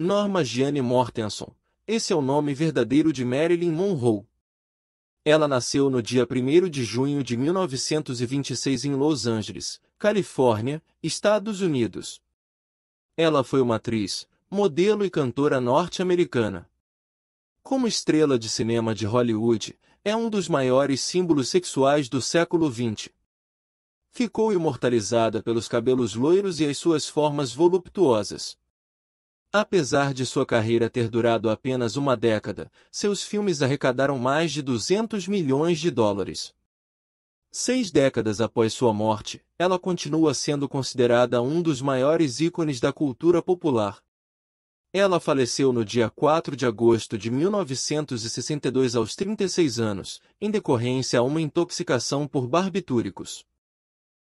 Norma Jeanne Mortenson. Esse é o nome verdadeiro de Marilyn Monroe. Ela nasceu no dia 1 de junho de 1926 em Los Angeles, Califórnia, Estados Unidos. Ela foi uma atriz, modelo e cantora norte-americana. Como estrela de cinema de Hollywood, é um dos maiores símbolos sexuais do século XX. Ficou imortalizada pelos cabelos loiros e as suas formas voluptuosas. Apesar de sua carreira ter durado apenas uma década, seus filmes arrecadaram mais de 200 milhões de dólares. Seis décadas após sua morte, ela continua sendo considerada um dos maiores ícones da cultura popular. Ela faleceu no dia 4 de agosto de 1962 aos 36 anos, em decorrência a uma intoxicação por barbitúricos.